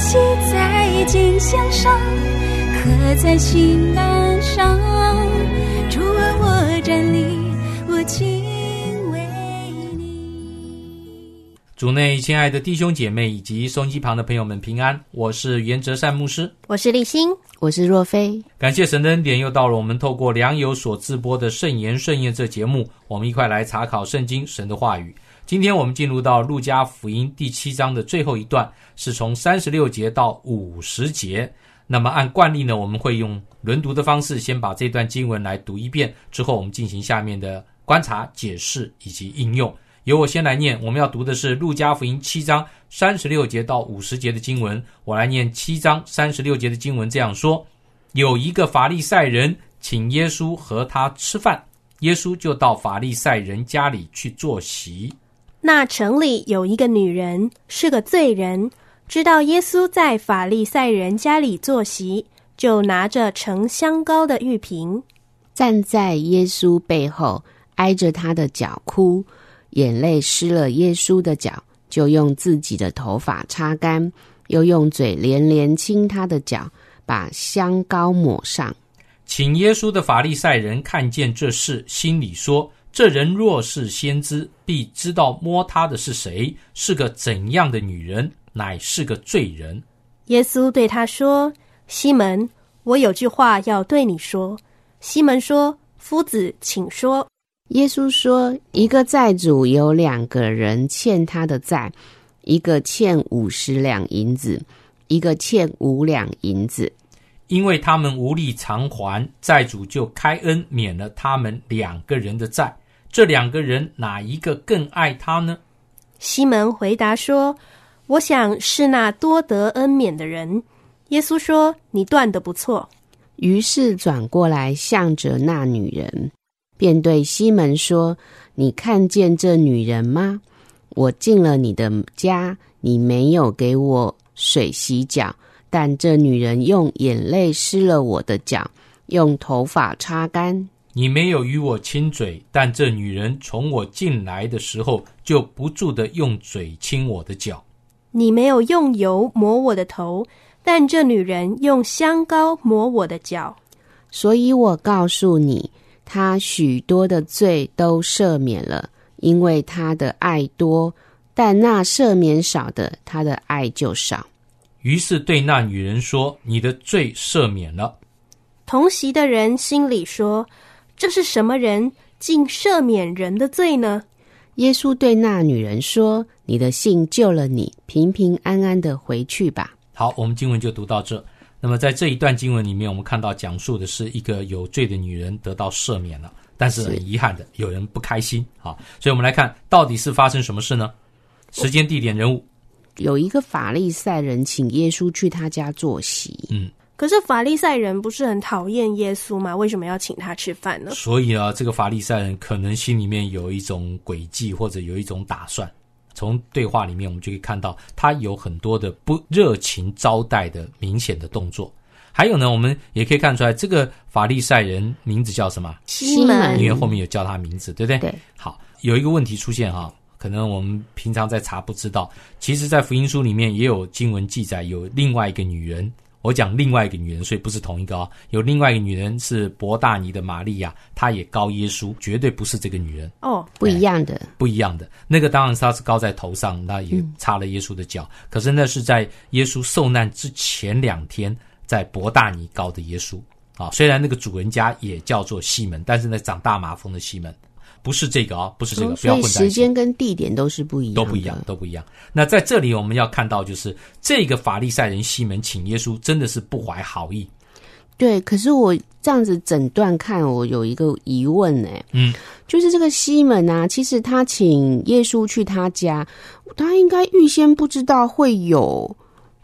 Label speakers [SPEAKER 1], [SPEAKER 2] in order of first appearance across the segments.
[SPEAKER 1] 在在上，上。刻心
[SPEAKER 2] 主内亲爱的弟兄姐妹以及收音机旁的朋友们平安，我是袁哲善牧师，
[SPEAKER 1] 我是立新，我是若飞。
[SPEAKER 2] 感谢神的恩典，又到了我们透过良友所自播的圣言盛宴这节目，我们一块来查考圣经神的话语。今天我们进入到路加福音第七章的最后一段，是从三十六节到五十节。那么按惯例呢，我们会用轮读的方式，先把这段经文来读一遍，之后我们进行下面的观察、解释以及应用。由我先来念，我们要读的是路加福音七章三十六节到五十节的经文。我来念七章三十六节的经文这样说：有一个法利赛人请耶稣和他吃饭，耶稣就到法利赛人家里去坐席。
[SPEAKER 1] 那城里有一个女人，是个罪人，知道耶稣在法利赛人家里坐席，就拿着盛香膏的玉瓶，站在耶稣背
[SPEAKER 3] 后，挨着他的脚哭，眼泪湿了耶稣的脚，就用自己的头发擦干，又用嘴连连亲他的脚，把香膏抹上。
[SPEAKER 2] 请耶稣的法利赛人看见这事，心里说。这人若是先知，必知道摸他的是谁，是个怎样的女人，乃是个罪人。
[SPEAKER 1] 耶稣对他说：“西门，我有句话要对你说。”西门说：“夫子，请说。”耶稣说：“
[SPEAKER 3] 一个债主有两个人欠他的债，一个欠五十两银子，一个欠五两银子。”
[SPEAKER 2] 因为他们无力偿还，债主就开恩免了他们两个人的债。这两个人哪一个更爱他呢？
[SPEAKER 1] 西门回答说：“我想是那多得恩免的人。”耶稣说：“你断的不错。”于
[SPEAKER 3] 是转过来向着那女人，便对西门说：“你看见这女人吗？我进了你的家，你没有给我水洗脚。”但这女人用眼泪湿了我的脚，用头发擦干。
[SPEAKER 2] 你没有与我亲嘴，但这女人从我进来的时候就不住的用嘴亲我的脚。
[SPEAKER 1] 你没有用油抹我的头，但这女人用香膏抹我的脚。
[SPEAKER 3] 所以我告诉你，她许多的罪都赦免了，因为她的爱多，但那赦免少的，她的爱
[SPEAKER 2] 就少。于是对那女人说：“你的罪赦免了。”
[SPEAKER 1] 同席的人心里说：“这是什么人，竟赦免人的罪呢？”
[SPEAKER 3] 耶稣对那女人说：“你的信救了你，平平安安的回去吧。”
[SPEAKER 2] 好，我们经文就读到这。那么，在这一段经文里面，我们看到讲述的是一个有罪的女人得到赦免了，但是很遗憾的，有人不开心啊。所以，我们来看到底是发生什么事呢？时间、地点、人物。有一个法
[SPEAKER 3] 利赛人请耶稣去他家坐席，嗯，
[SPEAKER 1] 可是法利赛人不是很讨厌耶稣吗？为什么要请他吃饭呢？
[SPEAKER 2] 所以啊，这个法利赛人可能心里面有一种诡计，或者有一种打算。从对话里面，我们就可以看到他有很多的不热情招待的明显的动作。还有呢，我们也可以看出来，这个法利赛人名字叫什么？西门，因为后面有叫他名字，对不对？对。好，有一个问题出现哈。可能我们平常在查不知道，其实，在福音书里面也有经文记载，有另外一个女人。我讲另外一个女人，所以不是同一个啊。有另外一个女人是博大尼的玛利亚，她也高耶稣，绝对不是这个女人
[SPEAKER 1] 哦，不
[SPEAKER 3] 一
[SPEAKER 2] 样的，不一样的。那个当然是她是高在头上，那也插了耶稣的脚。可是那是在耶稣受难之前两天，在博大尼高的耶稣啊。虽然那个主人家也叫做西门，但是那长大麻风的西门。不是这个啊，不是这个，不要混在时间
[SPEAKER 3] 跟地点都是不一样，都不一样，
[SPEAKER 2] 都不一样。那在这里我们要看到，就是这个法利赛人西门请耶稣，真的是不怀好意。
[SPEAKER 3] 对，可是我这样子整段看，我有一个疑问呢，嗯，就是这个西门啊，其实他请耶稣去他家，他应该预先不知道会有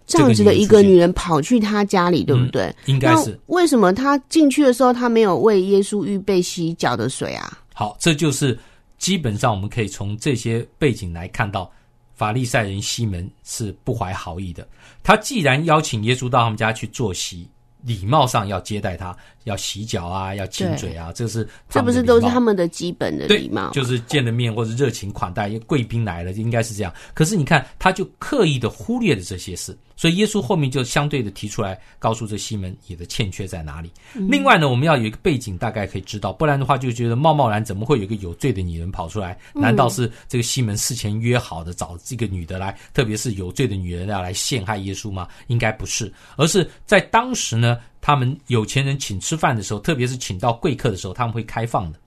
[SPEAKER 3] 这样子的一个女人跑去他家里，对不对？应该是为什么他进去的时候，他没有为耶稣预备洗脚的水啊？
[SPEAKER 2] 好，这就是基本上我们可以从这些背景来看到，法利赛人西门是不怀好意的。他既然邀请耶稣到他们家去坐席，礼貌上要接待他。要洗脚啊，要亲嘴啊，这是这不是都是他
[SPEAKER 3] 们的基本的礼
[SPEAKER 2] 貌，就是见了面或者热情款待，贵宾来了就应该是这样。可是你看，他就刻意的忽略了这些事，所以耶稣后面就相对的提出来，告诉这西门你的欠缺在哪里。另外呢，我们要有一个背景，大概可以知道，不然的话就觉得冒冒然怎么会有一个有罪的女人跑出来？难道是这个西门事前约好的找这个女的来，特别是有罪的女人要来陷害耶稣吗？应该不是，而是在当时呢。他们有钱人请吃饭的时候，特别是请到贵客的时候，他们会开放的，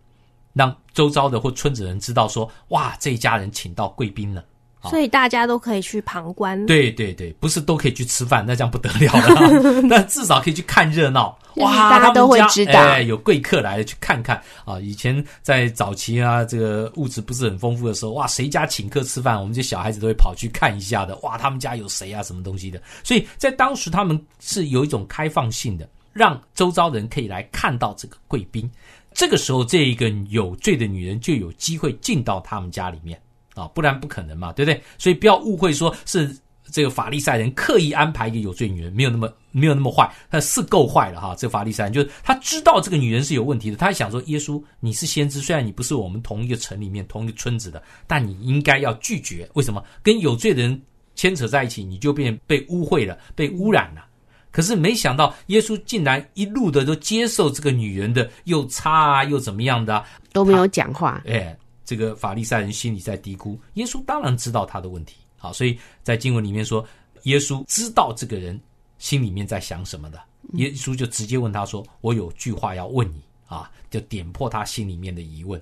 [SPEAKER 2] 让周遭的或村子人知道说：哇，这一家人请到贵宾了。所以
[SPEAKER 1] 大家都可以去旁观，对
[SPEAKER 2] 对对，不是都可以去吃饭，那这样不得了了。但至少可以去看热闹，哇，大家都会知道有贵客来，了去看看啊。以前在早期啊，这个物质不是很丰富的时候，哇，谁家请客吃饭，我们这小孩子都会跑去看一下的。哇，他们家有谁啊，什么东西的？所以在当时他们是有一种开放性的，让周遭人可以来看到这个贵宾。这个时候，这一个有罪的女人就有机会进到他们家里面。啊，不然不可能嘛，对不对？所以不要误会，说是这个法利赛人刻意安排一个有罪女人，没有那么没有那么坏，他是够坏了哈。这个、法利赛人就是他知道这个女人是有问题的，他还想说耶稣，你是先知，虽然你不是我们同一个城里面同一个村子的，但你应该要拒绝。为什么跟有罪的人牵扯在一起，你就变被污秽了，被污染了？可是没想到耶稣竟然一路的都接受这个女人的又差啊，又怎么样的，都没有讲话。哎。这个法利赛人心里在嘀咕，耶稣当然知道他的问题啊，所以在经文里面说，耶稣知道这个人心里面在想什么的，耶稣就直接问他说：“我有句话要问你啊，就点破他心里面的疑问。”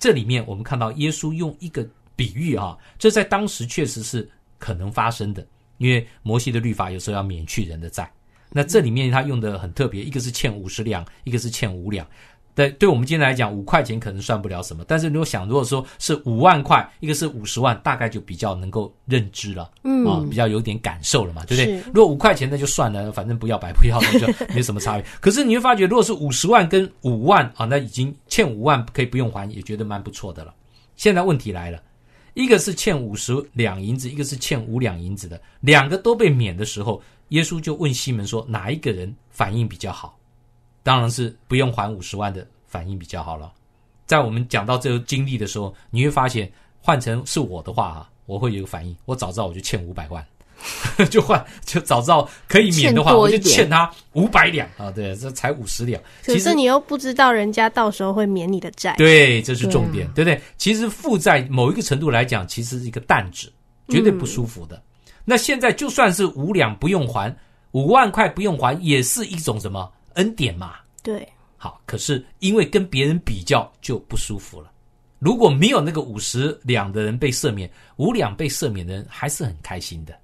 [SPEAKER 2] 这里面我们看到耶稣用一个比喻啊，这在当时确实是可能发生的，因为摩西的律法有时候要免去人的债。那这里面他用的很特别，一个是欠五十两，一个是欠五两。对，对我们今天来讲，五块钱可能算不了什么，但是你如果想，如果说是五万块，一个是五十万，大概就比较能够认知了，嗯，啊，比较有点感受了嘛，对不对？如果五块钱那就算了，反正不要白不要，就没什么差别。可是你会发觉，如果是五十万跟五万啊，那已经欠五万可以不用还，也觉得蛮不错的了。现在问题来了，一个是欠五十两银子，一个是欠五两银子的，两个都被免的时候，耶稣就问西门说：“哪一个人反应比较好？”当然是不用还五十万的反应比较好了。在我们讲到这个经历的时候，你会发现，换成是我的话啊，我会有个反应。我早知道我就欠五百万，就换就早知道可以免的话，我就欠他五百两啊。对，这才五十两。可是你
[SPEAKER 1] 又不知道人家到时候会免你的债。对，
[SPEAKER 2] 这是重点，对不对？其实负债某一个程度来讲，其实是一个担子，绝对不舒服的。那现在就算是五两不用还，五万块不用还，也是一种什么？恩典嘛，对，好，可是因为跟别人比较就不舒服了。如果没有那个五十两的人被赦免，五两被赦免的人还是很开心的。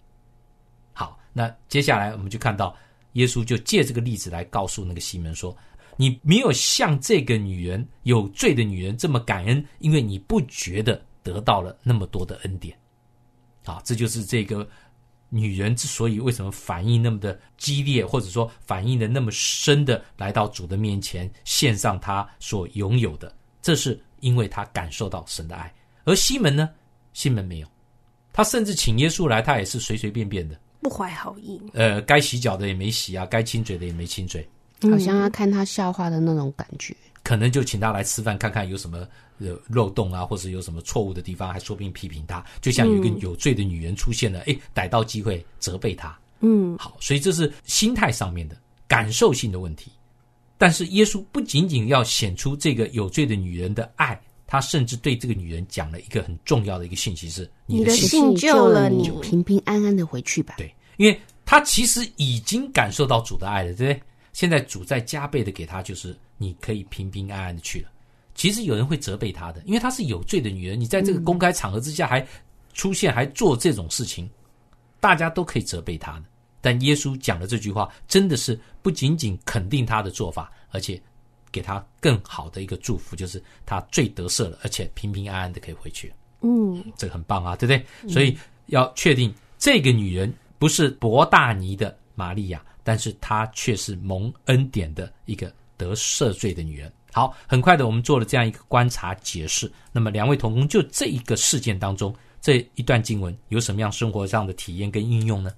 [SPEAKER 2] 好，那接下来我们就看到耶稣就借这个例子来告诉那个西门说：“你没有像这个女人有罪的女人这么感恩，因为你不觉得得到了那么多的恩典。”好，这就是这个。女人之所以为什么反应那么的激烈，或者说反应的那么深的来到主的面前献上她所拥有的，这是因为她感受到神的爱。而西门呢？西门没有，他甚至请耶稣来，他也是随随便便的，不怀好意。呃，该洗脚的也没洗啊，该亲嘴的也没亲嘴，好像要
[SPEAKER 3] 看他笑话的那种感觉。
[SPEAKER 2] 可能就请他来吃饭，看看有什么漏洞啊，或者有什么错误的地方，还说不定批评他。就像有一个有罪的女人出现了，哎，逮到机会责备他。嗯，好，所以这是心态上面的感受性的问题。但是耶稣不仅仅要显出这个有罪的女人的爱，他甚至对这个女人讲了一个很重要的一个信息：是你的信救了你，你就平
[SPEAKER 3] 平安安的回
[SPEAKER 2] 去吧。对，因为他其实已经感受到主的爱了，对不对？现在主再加倍的给他，就是你可以平平安安的去了。其实有人会责备他的，因为他是有罪的女人，你在这个公开场合之下还出现还做这种事情，大家都可以责备他的。但耶稣讲的这句话，真的是不仅仅肯定他的做法，而且给他更好的一个祝福，就是他最得瑟了，而且平平安安的可以回去。嗯，这个很棒啊，对不对？所以要确定这个女人不是博大尼的。玛利亚，但是她却是蒙恩典的一个得赦罪的女人。好，很快的，我们做了这样一个观察解释。那么，两位同工，就这一个事件当中，这一段经文有什么样生活上的体验跟应用呢？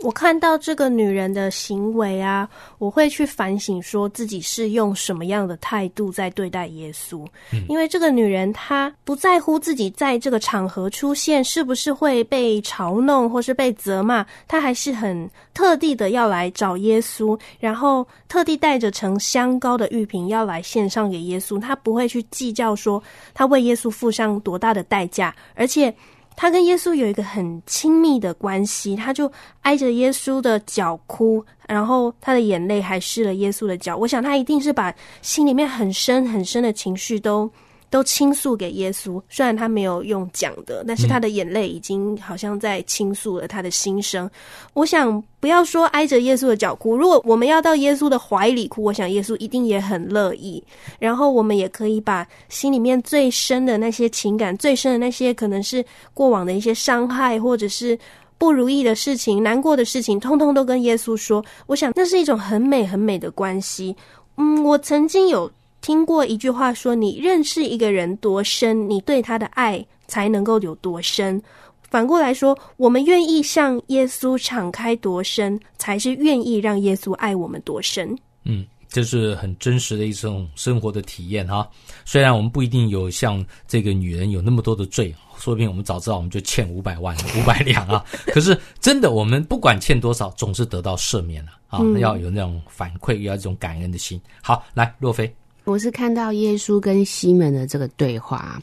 [SPEAKER 1] 我看到这个女人的行为啊，我会去反省，说自己是用什么样的态度在对待耶稣。因为这个女人她不在乎自己在这个场合出现是不是会被嘲弄或是被责骂，她还是很特地的要来找耶稣，然后特地带着成香膏的玉瓶要来献上给耶稣。她不会去计较说她为耶稣付上多大的代价，而且。他跟耶稣有一个很亲密的关系，他就挨着耶稣的脚哭，然后他的眼泪还湿了耶稣的脚。我想他一定是把心里面很深很深的情绪都。都倾诉给耶稣，虽然他没有用讲的，但是他的眼泪已经好像在倾诉了他的心声。我想，不要说挨着耶稣的脚哭，如果我们要到耶稣的怀里哭，我想耶稣一定也很乐意。然后，我们也可以把心里面最深的那些情感、最深的那些可能是过往的一些伤害，或者是不如意的事情、难过的事情，通通都跟耶稣说。我想，那是一种很美、很美的关系。嗯，我曾经有。听过一句话说：“你认识一个人多深，你对他的爱才能够有多深。”反过来说，我们愿意向耶稣敞开多深，才是愿意让耶稣爱我们多深。
[SPEAKER 2] 嗯，这是很真实的一种生活的体验哈。虽然我们不一定有像这个女人有那么多的罪，说不定我们早知道我们就欠五百万、五百两啊。可是真的，我们不管欠多少，总是得到赦免了啊。要有那种反馈，要一种感恩的心。好，来，若飞。
[SPEAKER 3] 我是看到耶稣跟西门的这个对话，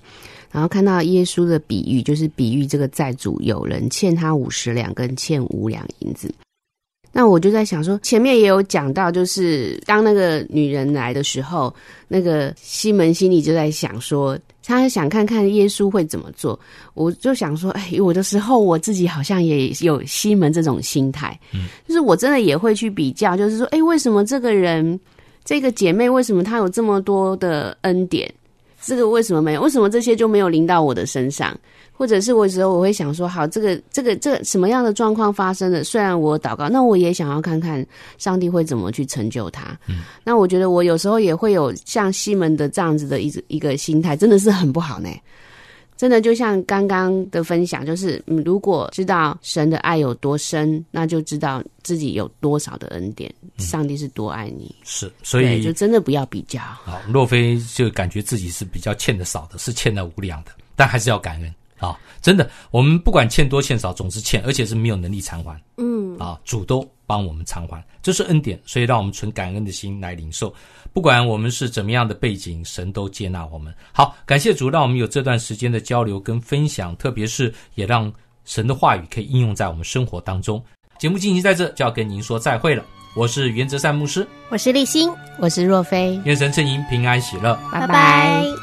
[SPEAKER 3] 然后看到耶稣的比喻，就是比喻这个债主有人欠他五十两，跟欠五两银子。那我就在想说，前面也有讲到，就是当那个女人来的时候，那个西门心里就在想说，他想看看耶稣会怎么做。我就想说，哎，有的时候我自己好像也有西门这种心态，嗯，就是我真的也会去比较，就是说，哎，为什么这个人？这个姐妹为什么她有这么多的恩典？这个为什么没有？为什么这些就没有临到我的身上？或者是我时候我会想说，好，这个这个这个什么样的状况发生的？虽然我祷告，那我也想要看看上帝会怎么去成就他。那我觉得我有时候也会有像西门的这样子的一一个心态，真的是很不好呢。真的就像刚刚的分享，就是如果知道神的爱有多深，那就知道自己有多少的恩典。上帝是多爱你，是
[SPEAKER 2] 所以就真的不要比较。好，若非就感觉自己是比较欠的少的，是欠的无量的，但还是要感恩。啊，真的，我们不管欠多欠少，总是欠，而且是没有能力偿还。嗯，啊，主都帮我们偿还，这是恩典，所以让我们存感恩的心来领受。不管我们是怎么样的背景，神都接纳我们。好，感谢主，让我们有这段时间的交流跟分享，特别是也让神的话语可以应用在我们生活当中。节目进行在这，就要跟您说再会了。我是袁泽善牧师，
[SPEAKER 1] 我是立新，我是若飞，
[SPEAKER 2] 愿神赐您平安喜乐，拜拜。